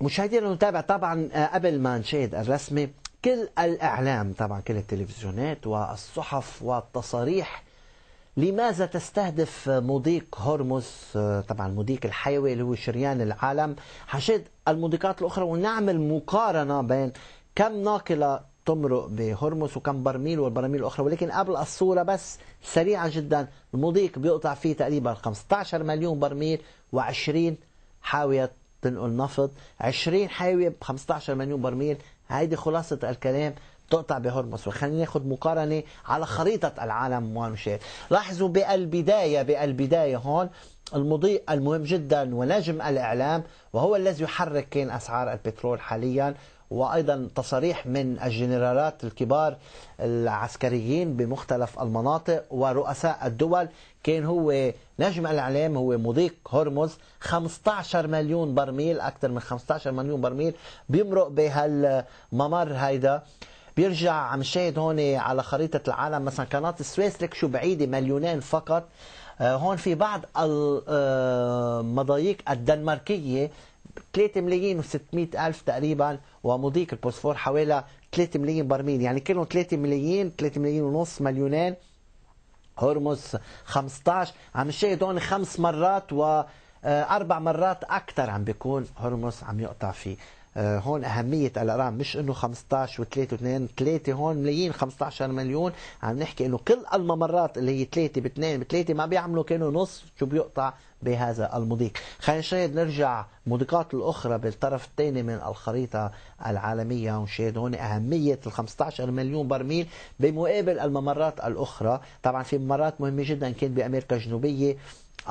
مشاهدينا نتابع طبعا آه، قبل ما نشاهد الرسمه كل الاعلام طبعا كل التلفزيونات والصحف والتصاريح لماذا تستهدف مضيق هرمز آه، طبعا المضيق الحيوي اللي هو شريان العالم حشد المضيقات الاخرى ونعمل مقارنه بين كم ناقله تمرق بهرمز وكم برميل والبراميل الاخرى ولكن قبل الصوره بس سريعا جدا المضيق بيقطع فيه تقريبا 15 مليون برميل و20 حاويه بنقول نفط 20 حيوية ب 15 مليون برميل هيدي خلاصة الكلام تقطع بهرمز وخلينا ناخد مقارنة على خريطة العالم وانشير لاحظوا بالبداية بالبداية هون المضيء المهم جدا ونجم الإعلام وهو الذي يحرك كين أسعار البترول حاليا وأيضا تصاريح من الجنرالات الكبار العسكريين بمختلف المناطق ورؤساء الدول كان هو نجم الإعلام هو مضيق هرمز 15 مليون برميل أكثر من 15 مليون برميل بيمرق بهالممر هيدا بيرجع عم شاهد هون على خريطة العالم مثلا قناة السويس لك شو بعيدة مليونين فقط آه، هون في بعض المضايق آه، الدنماركية 3 ملايين و600 ألف تقريبا ومضيق البوسفور حوالي 3 ملايين برميل يعني كلهم 3 ملايين 3 ملايين ونص مليونين هرمز 15 عم نشاهد هون خمس مرات و آه، أربع مرات أكثر عم بيكون هرمز عم يقطع فيه آه، هون أهمية الأرقام مش إنه 15 و3 و2 3 هون ملايين 15 مليون عم نحكي إنه كل الممرات اللي هي 3 ب2 ب3 ما بيعملوا كانوا نص شو بيقطع بهذا المضيق خلينا نشاهد نرجع مضيقات الأخرى بالطرف الثاني من الخريطة العالمية ونشاهد هون أهمية ال 15 مليون برميل بمقابل الممرات الأخرى طبعا في ممرات مهمة جدا كان بأمريكا الجنوبية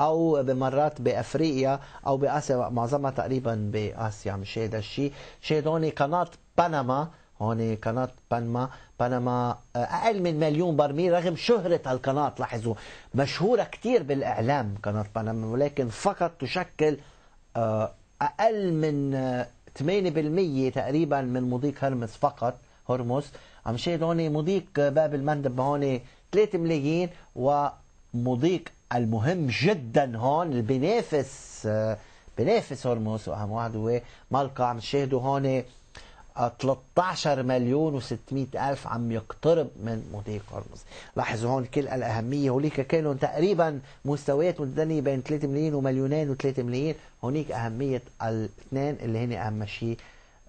او بمرات بافريقيا او باسيا معظمها تقريبا باسيا مش هذا الشيء شاهد هون قناه بنما هون قناة بنما بنما آه، أقل من مليون برميل رغم شهرة هالقناة لاحظوا مشهورة كتير بالإعلام قناة بنما ولكن فقط تشكل آه، أقل من 8% آه، تقريبا من مضيق هرمز فقط هرمز عم شاهد هون مضيق باب المندب هون 3 ملايين ومضيق المهم جدا هون اللي بينافس بينافس هرمز واهم واحد هو مالقا عم تشاهدوا هون 13 آه، مليون و600 ألف عم يقترب من مضيق هرمز لاحظوا هون كل الأهمية هوليك كانوا تقريبا مستويات متدنية بين 3 ملايين ومليونين و3 ملايين هونيك أهمية الاثنين اللي هن أهم شيء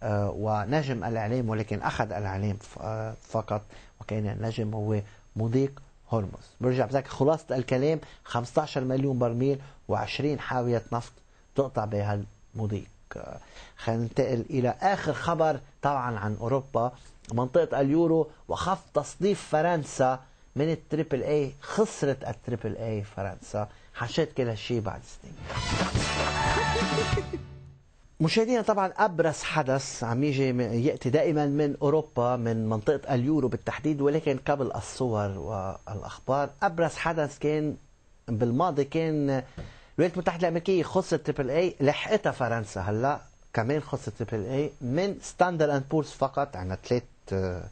آه، ونجم الإعلام ولكن أخذ الإعلام آه، فقط وكان النجم هو مضيق هرمز برجع بذكر خلاصة الكلام 15 مليون برميل و20 حاوية نفط تقطع بهالمضيق خلينا ننتقل إلى آخر خبر طبعا عن أوروبا منطقة اليورو وخف تصنيف فرنسا من التريبل اي خسرت التريبل اي فرنسا حشيت كل هالشيء بعد سنين مشاهدينا طبعا ابرز حدث عم يجي ياتي دائما من اوروبا من منطقه اليورو بالتحديد ولكن قبل الصور والاخبار ابرز حدث كان بالماضي كان الولايات المتحده الامريكيه خص التريبل اي لحقتها فرنسا هلا كمان خص التريبل اي من ستاندرد اند بورس فقط عندنا ثلاث آه،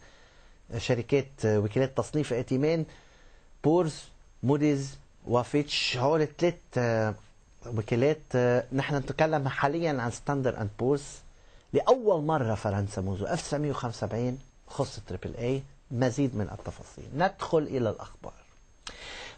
شركات آه، وكالات تصنيف ائتمان بورز موديز وفيتش هول الثلاث آه، وكالات نحن نتكلم حاليا عن ستاندر اند بورس لاول مره فرنسا منذ 1975 خص التريبل اي مزيد من التفاصيل ندخل الى الاخبار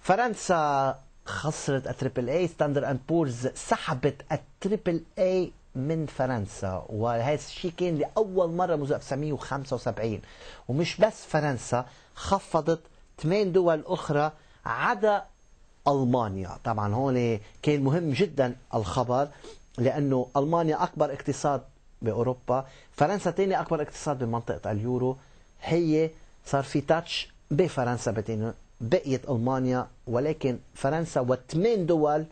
فرنسا خسرت التريبل اي ستاندر اند بورز سحبت التريبل اي من فرنسا وهذا الشيء كان لاول مره منذ 1975 ومش بس فرنسا خفضت ثمان دول اخرى عدا المانيا طبعا هون كان مهم جدا الخبر لانه المانيا اكبر اقتصاد باوروبا فرنسا ثاني اكبر اقتصاد بمنطقه اليورو هي صار في تاتش بفرنسا بقيت ألمانيا ولكن فرنسا وثمان دول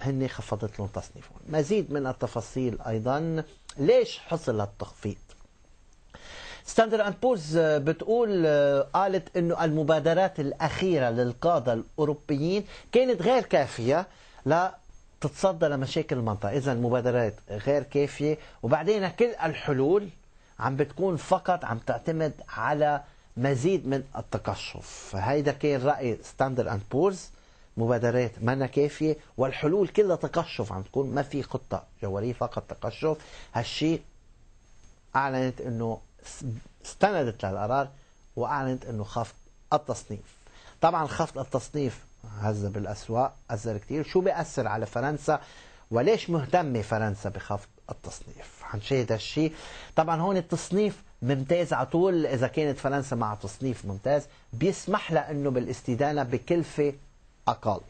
هن خفضت لهم تصنيفهم مزيد من التفاصيل أيضا ليش حصل التخفيض ستاندر اند بورز بتقول آه، قالت انه المبادرات الاخيره للقاده الاوروبيين كانت غير كافيه لتتصدى لمشاكل المنطقه، اذا المبادرات غير كافيه وبعدين كل الحلول عم بتكون فقط عم تعتمد على مزيد من التقشف هيدا كان رأي ستاندر أند بورز مبادرات منا كافية والحلول كلها تقشف عم تكون ما في خطة جوهرية فقط تقشف هالشيء أعلنت أنه استندت للقرار وأعلنت أنه خفض التصنيف طبعا خفض التصنيف هز بالأسواق أثر كثير شو بيأثر على فرنسا وليش مهتمة فرنسا بخفض التصنيف هنشاهد هالشيء طبعا هون التصنيف ممتاز على طول اذا كانت فرنسا مع تصنيف ممتاز بيسمح لها انه بالاستدانه بكلفه اقل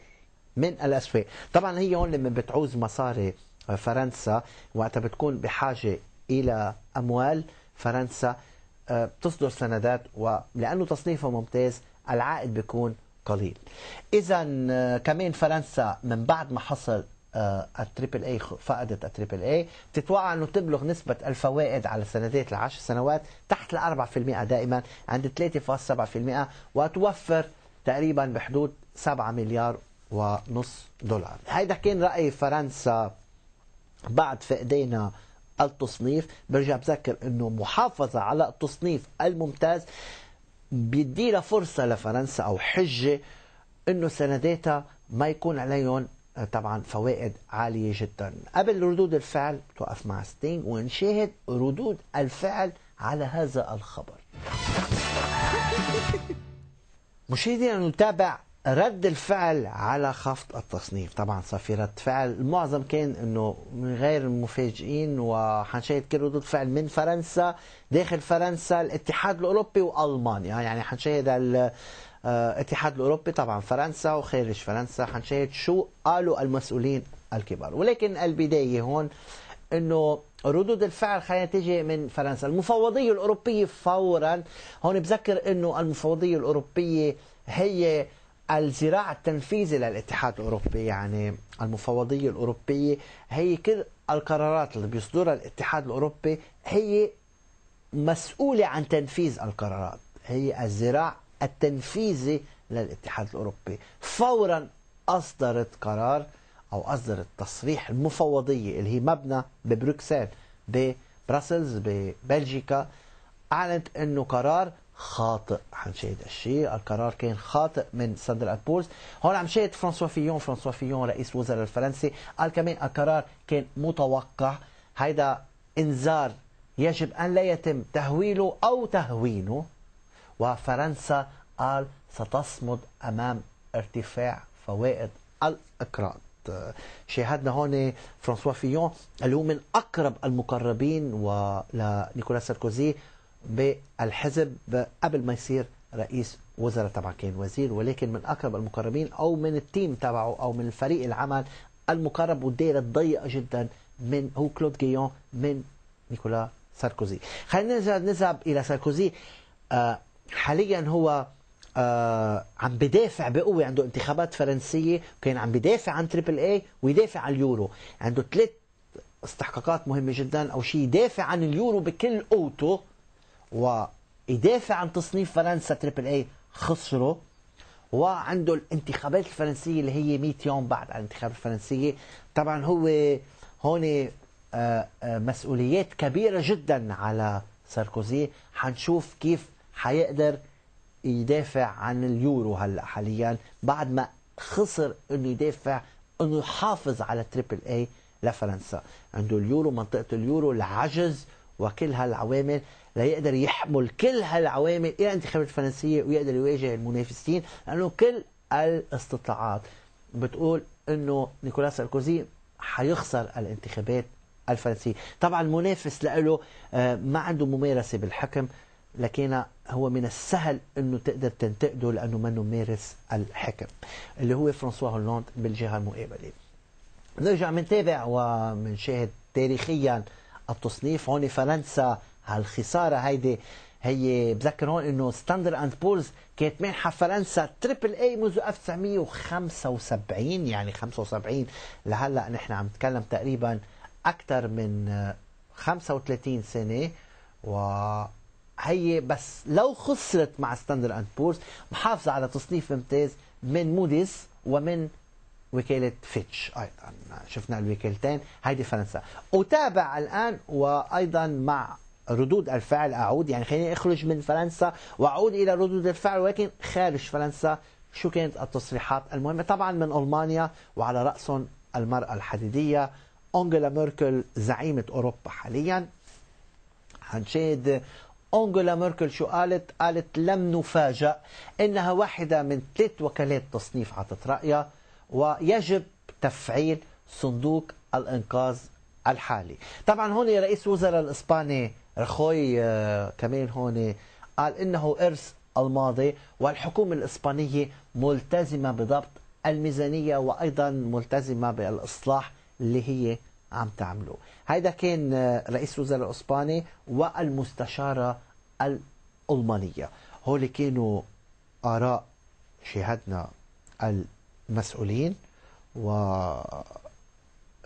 من الاسواق طبعا هي هون لما بتعوز مصاري فرنسا وقتها بتكون بحاجه الى اموال فرنسا آه، بتصدر سندات ولانه تصنيفها ممتاز العائد بيكون قليل اذا آه، كمان فرنسا من بعد ما حصل آه، التريبل اي فقدت التريبل اي تتوقع انه تبلغ نسبه الفوائد على السندات العشر سنوات تحت ال 4% دائما عند 3.7% وتوفر تقريبا بحدود 7 مليار ونص دولار هيدا كان راي فرنسا بعد فقدينا التصنيف برجع بذكر انه محافظه على التصنيف الممتاز بيدي فرصه لفرنسا او حجه انه سنداتها ما يكون عليهم طبعا فوائد عالية جدا قبل ردود الفعل توقف مع ستينج ونشاهد ردود الفعل على هذا الخبر مشاهدينا نتابع رد الفعل على خفض التصنيف طبعا صار في رد فعل المعظم كان انه من غير المفاجئين وحنشاهد كل ردود فعل من فرنسا داخل فرنسا الاتحاد الاوروبي والمانيا يعني حنشاهد آه، اتحاد الاوروبي طبعا فرنسا وخارج فرنسا حنشاهد شو قالوا المسؤولين الكبار ولكن البدايه هون انه ردود الفعل خلينا تجي من فرنسا المفوضيه الاوروبيه فورا هون بذكر انه المفوضيه الاوروبيه هي الذراع التنفيذي للاتحاد الاوروبي يعني المفوضيه الاوروبيه هي كل القرارات اللي بيصدرها الاتحاد الاوروبي هي مسؤوله عن تنفيذ القرارات هي الذراع التنفيذي للاتحاد الأوروبي فورا أصدرت قرار أو أصدرت تصريح المفوضية اللي هي مبنى ببروكسل ببراسلز ببلجيكا أعلنت أنه قرار خاطئ عن شيء الشيء القرار كان خاطئ من صدر ابولز هون عم شاهد فرانسوا فيون فرانسوا فيون رئيس وزراء الفرنسي قال كمان القرار كان متوقع هيدا انذار يجب ان لا يتم تهويله او تهوينه وفرنسا قال ستصمد أمام ارتفاع فوائد الاقراض شاهدنا هون فرانسوا فيون اللي هو من أقرب المقربين لنيكولا ساركوزي بالحزب قبل ما يصير رئيس وزراء طبعا كان وزير ولكن من أقرب المقربين أو من التيم تبعه أو من فريق العمل المقرب والدائرة الضيقة جدا من هو كلود جيون من نيكولا ساركوزي خلينا نذهب إلى ساركوزي آه حاليا هو آه عم بدافع بقوة عنده انتخابات فرنسية وكان عم بدافع عن تريبل اي ويدافع عن اليورو عنده ثلاث استحقاقات مهمة جدا أو شيء يدافع عن اليورو بكل قوته ويدافع عن تصنيف فرنسا تريبل اي خسره وعنده الانتخابات الفرنسية اللي هي 100 يوم بعد الانتخابات الفرنسية طبعا هو هون آه، آه، مسؤوليات كبيرة جدا على ساركوزي حنشوف كيف حيقدر يدافع عن اليورو هلا حاليا بعد ما خسر انه يدافع انه يحافظ على تريبل اي لفرنسا عنده اليورو منطقه اليورو العجز وكل هالعوامل ليقدر يحمل كل هالعوامل الى الانتخابات الفرنسيه ويقدر يواجه المنافسين لانه كل الاستطلاعات بتقول انه نيكولاس ساركوزي حيخسر الانتخابات الفرنسيه، طبعا المنافس له آه، ما عنده ممارسه بالحكم لكن هو من السهل انه تقدر تنتقده لانه منه مارس الحكم اللي هو فرانسوا هولاند بالجهه المقابله نرجع منتابع ومنشاهد تاريخيا التصنيف هون فرنسا هالخساره هيدي هي بذكر هون انه ستاندر اند بولز كانت منحه فرنسا تريبل اي منذ 1975 يعني 75 لهلا نحن عم نتكلم تقريبا اكثر من 35 سنه و هي بس لو خسرت مع ستاندر اند بورز محافظه على تصنيف ممتاز من موديس ومن وكالة فيتش أيضا شفنا الوكالتين هيدي فرنسا أتابع الآن وأيضا مع ردود الفعل أعود يعني خليني أخرج من فرنسا وأعود إلى ردود الفعل ولكن خارج فرنسا شو كانت التصريحات المهمة طبعا من ألمانيا وعلى رأسهم المرأة الحديدية أنجلا ميركل زعيمة أوروبا حاليا هنشيد أنجولا ميركل شو قالت؟ قالت لم نفاجأ إنها واحدة من ثلاث وكالات تصنيف عطت رأيها ويجب تفعيل صندوق الإنقاذ الحالي طبعا هون رئيس وزراء الإسباني رخوي آه، كمان هون قال إنه إرث الماضي والحكومة الإسبانية ملتزمة بضبط الميزانية وأيضا ملتزمة بالإصلاح اللي هي عم تعملوا هيدا كان آه، رئيس الوزراء الاسباني والمستشاره الالمانيه هول كانوا اراء شهدنا المسؤولين و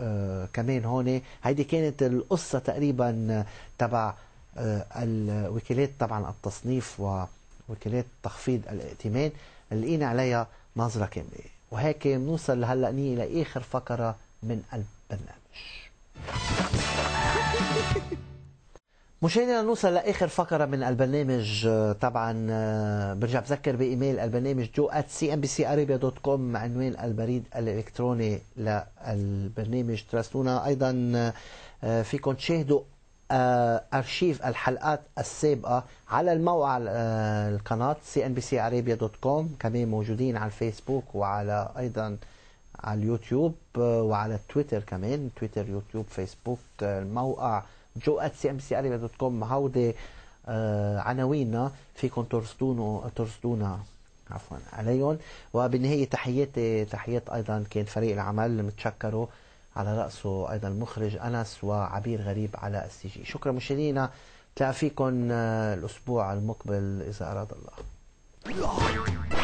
آه، كمان هون هيدي كانت القصة تقريبا تبع آه، الوكالات طبعا التصنيف ووكالات تخفيض الائتمان لقينا عليها نظرة كاملة وهيك بنوصل هلا لاخر فقرة من البرنامج مشاهدينا نوصل لاخر فقره من البرنامج آه، طبعا آه، برجع بذكر بايميل البرنامج جو دوت كوم عنوان البريد الالكتروني للبرنامج تراسلونا ايضا آه، فيكم تشاهدوا ارشيف الحلقات السابقه على الموقع القناه سي سي بي كوم كمان موجودين على الفيسبوك وعلى ايضا على اليوتيوب آه، وعلى تويتر كمان تويتر يوتيوب فيسبوك آه، الموقع جو ات سي ام سي اريبا دوت كوم هودي آه، عناويننا فيكم ترصدونا ترصدونا عفوا عليهم وبالنهاية تحياتي تحيات أيضا كان فريق العمل متشكره على رأسه أيضا المخرج أنس وعبير غريب على السي جي شكرا مشاهدينا تلاقى فيكم الأسبوع المقبل إذا أراد الله